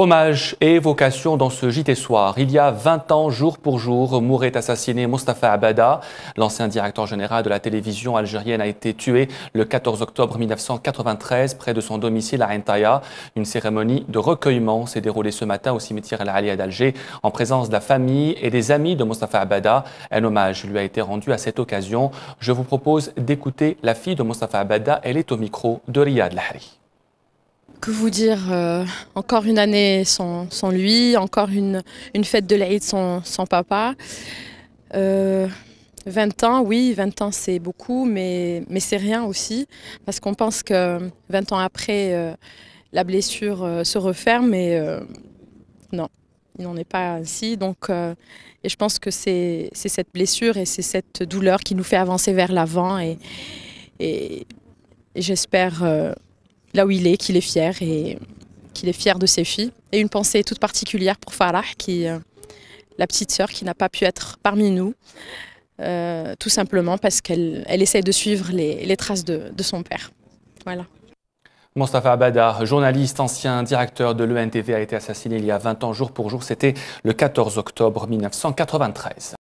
Hommage et évocation dans ce JT Soir. Il y a 20 ans, jour pour jour, mourait assassiné Mustapha Abada. L'ancien directeur général de la télévision algérienne a été tué le 14 octobre 1993 près de son domicile à Rentaya. Une cérémonie de recueillement s'est déroulée ce matin au cimetière al à d'Alger en présence de la famille et des amis de Mustapha Abada. Un hommage lui a été rendu à cette occasion. Je vous propose d'écouter la fille de Mustapha Abada. Elle est au micro de Riyad Lahri. Que vous dire euh, Encore une année sans, lui, encore une, une fête de l'Aïd sans, papa. 20 euh, ans, oui, 20 ans c'est beaucoup, mais, mais c'est rien aussi, parce qu'on pense que 20 ans après, euh, la blessure se referme, mais non, il n'en est pas ainsi. Donc, et je pense que c'est cette blessure et c'est cette douleur qui nous fait avancer vers l'avant, et, et j'espère là où il est, qu'il est fier et qu'il est fier de ses filles. Et une pensée toute particulière pour Farah, qui, euh, la petite sœur qui n'a pas pu être parmi nous, euh, tout simplement parce qu'elle elle essaie de suivre les, traces de, son père. Voilà. Mostafa Abada, journaliste, ancien directeur de l'ENTV, a été assassiné il y a 20 ans jour pour jour. C'était le 14 octobre 1993.